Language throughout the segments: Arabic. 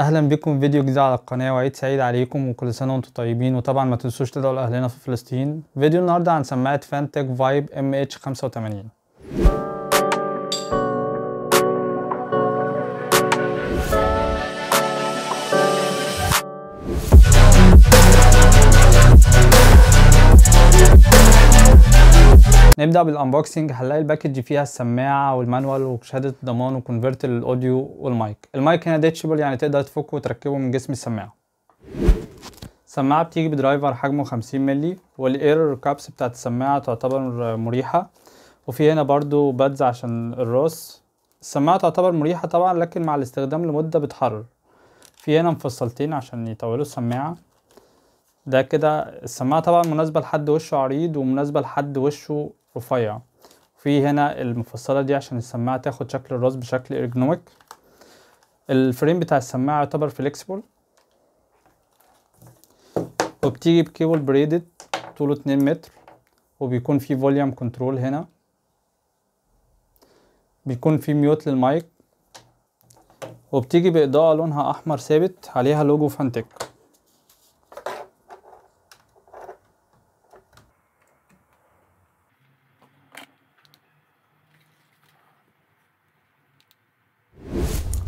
اهلا بكم في فيديو جديد على القناه وعيد سعيد عليكم وكل سنه وانتم طيبين وطبعا ما تنسوش تدعوا لاهلنا في فلسطين فيديو النهارده عن سماعه فانتك فايب ام اتش 85 نبدا بالانبوكسنج هنلاقي الباكج فيها السماعه والمانوال وشهاده الضمان وكونفرت الاوديو والمايك المايك هنا ديتشبل يعني تقدر تفكه وتركبه من جسم السماعه السماعه بتيجي بدرايفر حجمه 50 مللي والايرور كابس بتاعت السماعه تعتبر مريحه وفي هنا برضو بادز عشان الراس السماعه تعتبر مريحه طبعا لكن مع الاستخدام لمده بتحرر في هنا مفصلتين عشان يطولوا السماعه ده كده السماعه طبعا مناسبه لحد وشه عريض ومناسبه لحد وشه رفيع في هنا المفصلة دي عشان السماعة تاخد شكل الراس بشكل ارجونوميك الفريم بتاع السماعة يعتبر فليكسبل وبتيجي بكيبل بريدد طوله اتنين متر وبيكون في فوليوم كنترول هنا بيكون في ميوت للمايك وبتيجي بإضاءة لونها أحمر ثابت عليها لوجو فانتك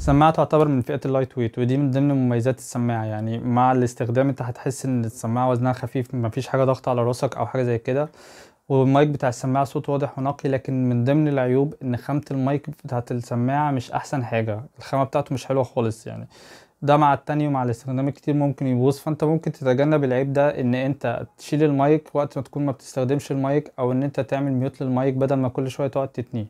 سماعه تعتبر من فئه اللايت ويت ودي من ضمن مميزات السماعه يعني مع الاستخدام انت هتحس ان السماعه وزنها خفيف مفيش حاجه ضغط على راسك او حاجه زي كده والمايك بتاع السماعه صوت واضح ونقي لكن من ضمن العيوب ان خامه المايك بتاعت السماعه مش احسن حاجه الخامه بتاعته مش حلوه خالص يعني ده مع التاني ومع الاستخدام الكتير ممكن يبوظ فانت ممكن تتجنب العيب ده ان انت تشيل المايك وقت ما تكون ما بتستخدمش المايك او ان انت تعمل ميوت للمايك بدل ما كل شويه تقعد تتنيه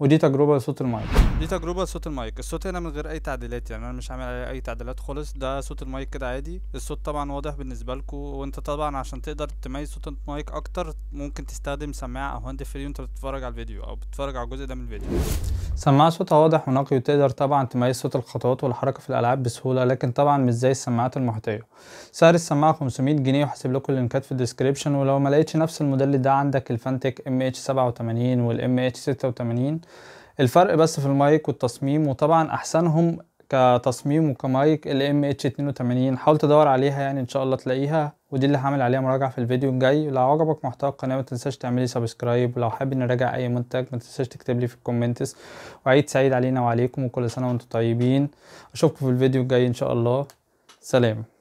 ودي تجربه لصوت المايك دي تجربه لصوت المايك الصوت هنا من غير اي تعديلات يعني انا مش هعمل عليه اي تعديلات خالص ده صوت المايك كده عادي الصوت طبعا واضح بالنسبه لكم وانت طبعا عشان تقدر تميز صوت المايك اكتر ممكن تستخدم سماعه او هاند فري وانت بتتفرج على الفيديو او بتتفرج على الجزء ده من الفيديو سماعه صوتها واضح ونقي وتقدر طبعا تميز صوت الخطوات والحركه في الالعاب بسهوله لكن طبعا مش زي السماعات المحيطيه سعر السماعه 500 جنيه وهسيب لكم اللينكات في الديسكريبشن ولو ما لقيتش نفس الموديل ده عندك الفانتك ام اتش 87 والام اتش 86 الفرق بس في المايك والتصميم وطبعا احسنهم كتصميم وكمايك ال ام اتش 82 حاول تدور عليها يعني ان شاء الله تلاقيها ودي اللي هعمل عليها مراجعه في الفيديو الجاي لو عجبك محتوى القناه ما تنساش تعملي سبسكرايب ولو حابب نراجع اي منتج ما تنساش تكتب لي في الكومنتس وعيد سعيد علينا وعليكم وكل سنه وانتم طيبين اشوفكم في الفيديو الجاي ان شاء الله سلام